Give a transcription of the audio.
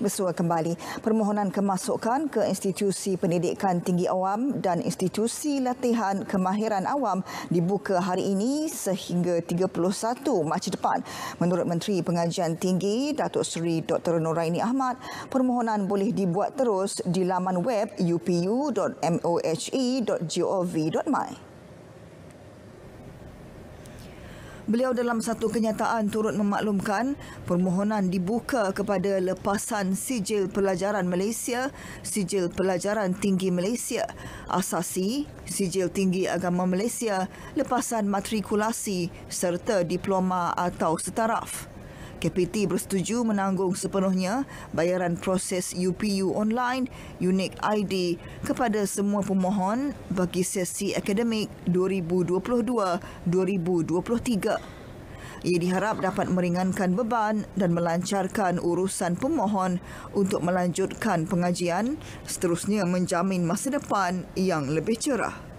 bersua kembali. Permohonan kemasukan ke institusi pendidikan tinggi awam dan institusi latihan kemahiran awam dibuka hari ini sehingga 31 Mac depan. Menurut Menteri Pengajian Tinggi Datuk Seri Dr. Noraini Ahmad, permohonan boleh dibuat terus di laman web upu.mohe.gov.my. Beliau dalam satu kenyataan turut memaklumkan permohonan dibuka kepada lepasan sijil pelajaran Malaysia, sijil pelajaran tinggi Malaysia, asasi, sijil tinggi agama Malaysia, lepasan matrikulasi serta diploma atau setaraf. KPT bersetuju menanggung sepenuhnya bayaran proses UPU online unique ID kepada semua pemohon bagi sesi akademik 2022-2023. Ia diharap dapat meringankan beban dan melancarkan urusan pemohon untuk melanjutkan pengajian, seterusnya menjamin masa depan yang lebih cerah.